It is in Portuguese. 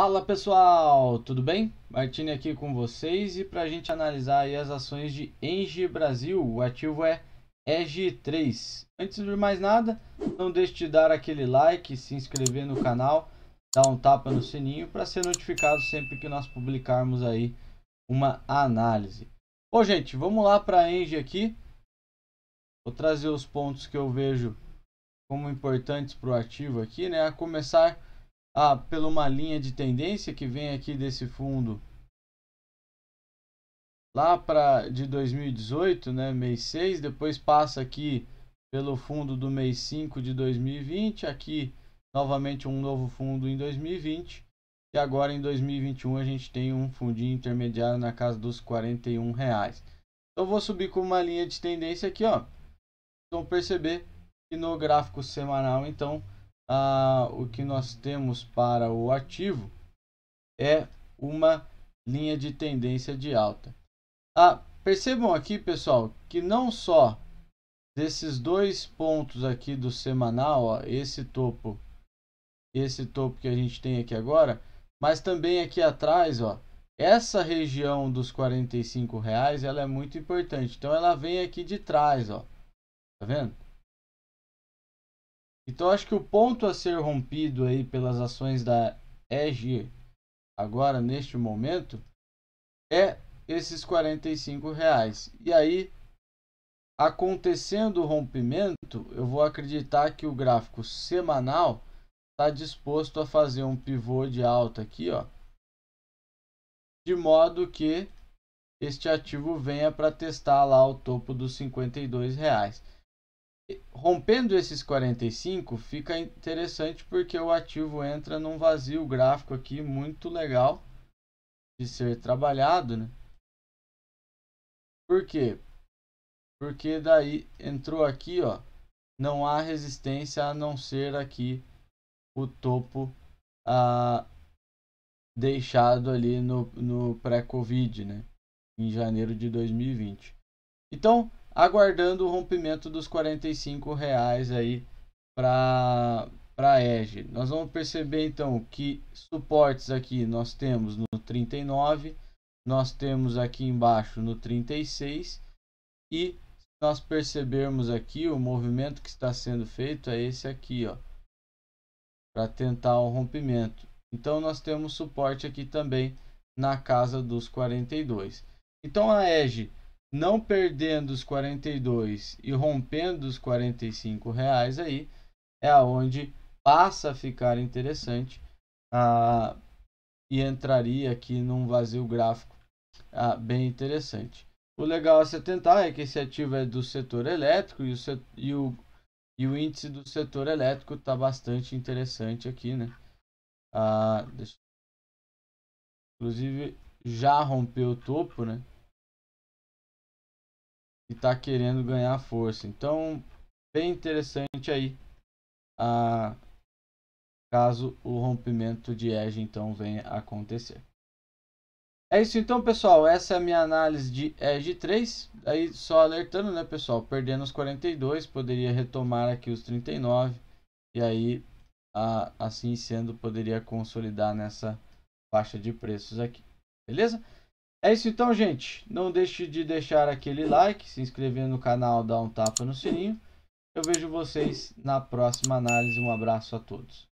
Fala pessoal, tudo bem? Martini aqui com vocês e para a gente analisar as ações de Engie Brasil, o ativo é EG3. Antes de mais nada, não deixe de dar aquele like, se inscrever no canal, dar um tapa no sininho para ser notificado sempre que nós publicarmos aí uma análise. Bom gente, vamos lá para a Engie aqui. Vou trazer os pontos que eu vejo como importantes para o ativo aqui, né? A começar ah, pela uma linha de tendência que vem aqui desse fundo lá para de 2018, né, mês 6, depois passa aqui pelo fundo do mês 5 de 2020, aqui novamente um novo fundo em 2020 e agora em 2021 a gente tem um fundinho intermediário na casa dos 41 reais. Então vou subir com uma linha de tendência aqui, ó. Vão perceber que no gráfico semanal então ah, o que nós temos para o ativo é uma linha de tendência de alta. Ah, percebam aqui, pessoal, que não só desses dois pontos aqui do semanal, ó, esse topo, esse topo que a gente tem aqui agora, mas também aqui atrás, ó, essa região dos 45 reais, ela é muito importante. Então ela vem aqui de trás, ó. Tá vendo? Então acho que o ponto a ser rompido aí pelas ações da EG agora neste momento é esses 45 reais. E aí acontecendo o rompimento, eu vou acreditar que o gráfico semanal está disposto a fazer um pivô de alta aqui, ó, de modo que este ativo venha para testar lá o topo dos 52 reais rompendo esses 45 fica interessante porque o ativo entra num vazio gráfico aqui muito legal de ser trabalhado, né? Por quê? Porque daí entrou aqui, ó, não há resistência a não ser aqui o topo ah, deixado ali no, no pré-Covid, né? Em janeiro de 2020. Então, aguardando o rompimento dos 45 reais aí para para Edge. Nós vamos perceber então que suportes aqui nós temos no 39, nós temos aqui embaixo no 36 e nós percebermos aqui o movimento que está sendo feito é esse aqui, ó, para tentar o rompimento. Então nós temos suporte aqui também na casa dos 42. Então a Edge não perdendo os 42 e rompendo os 45 reais aí é aonde passa a ficar interessante ah, e entraria aqui num vazio gráfico ah, bem interessante. O legal a se atentar é que esse ativo é do setor elétrico e o, set, e o, e o índice do setor elétrico está bastante interessante aqui, né? Ah, deixa... Inclusive já rompeu o topo, né? e está querendo ganhar força. Então, bem interessante aí. A ah, caso o rompimento de Edge então venha a acontecer. É isso então, pessoal. Essa é a minha análise de Edge 3. Aí só alertando, né, pessoal, perdendo os 42, poderia retomar aqui os 39 e aí assim sendo poderia consolidar nessa faixa de preços aqui. Beleza? É isso então, gente. Não deixe de deixar aquele like, se inscrever no canal, dar um tapa no sininho. Eu vejo vocês na próxima análise. Um abraço a todos.